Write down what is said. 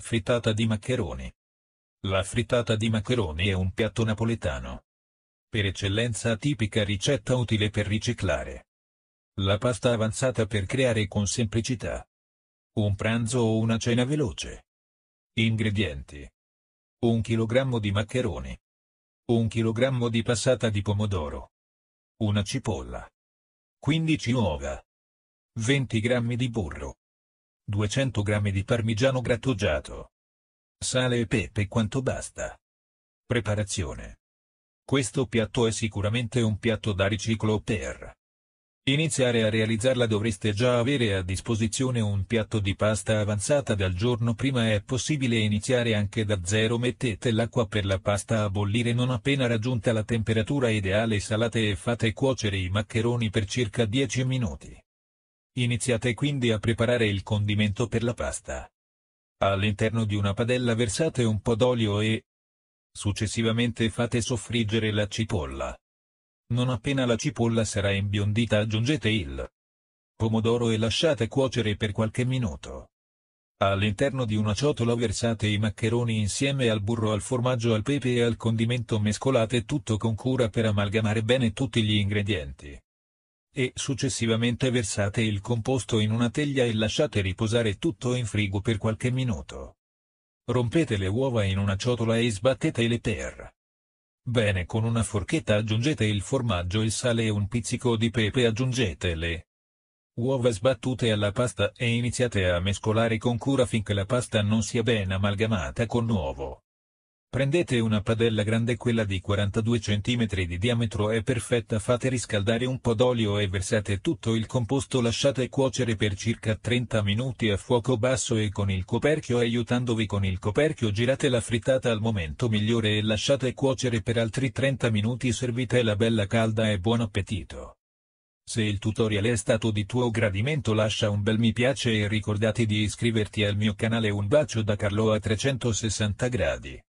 Frittata di maccheroni. La frittata di maccheroni è un piatto napoletano. Per eccellenza tipica ricetta utile per riciclare. La pasta avanzata per creare con semplicità. Un pranzo o una cena veloce. Ingredienti. 1 kg di maccheroni. 1 kg di passata di pomodoro. Una cipolla. 15 uova. 20 g di burro. 200 g di parmigiano grattugiato. Sale e pepe quanto basta. Preparazione. Questo piatto è sicuramente un piatto da riciclo per iniziare a realizzarla dovreste già avere a disposizione un piatto di pasta avanzata dal giorno prima è possibile iniziare anche da zero mettete l'acqua per la pasta a bollire non appena raggiunta la temperatura ideale salate e fate cuocere i maccheroni per circa 10 minuti. Iniziate quindi a preparare il condimento per la pasta. All'interno di una padella versate un po' d'olio e successivamente fate soffriggere la cipolla. Non appena la cipolla sarà imbiondita aggiungete il pomodoro e lasciate cuocere per qualche minuto. All'interno di una ciotola versate i maccheroni insieme al burro, al formaggio, al pepe e al condimento mescolate tutto con cura per amalgamare bene tutti gli ingredienti e successivamente versate il composto in una teglia e lasciate riposare tutto in frigo per qualche minuto. Rompete le uova in una ciotola e sbattete le per bene con una forchetta aggiungete il formaggio il sale e un pizzico di pepe aggiungete le Uova sbattute alla pasta e iniziate a mescolare con cura finché la pasta non sia ben amalgamata con l'uovo. Prendete una padella grande quella di 42 cm di diametro è perfetta fate riscaldare un po' d'olio e versate tutto il composto lasciate cuocere per circa 30 minuti a fuoco basso e con il coperchio aiutandovi con il coperchio girate la frittata al momento migliore e lasciate cuocere per altri 30 minuti servitela bella calda e buon appetito. Se il tutorial è stato di tuo gradimento lascia un bel mi piace e ricordati di iscriverti al mio canale Un bacio da Carlo a 360 gradi.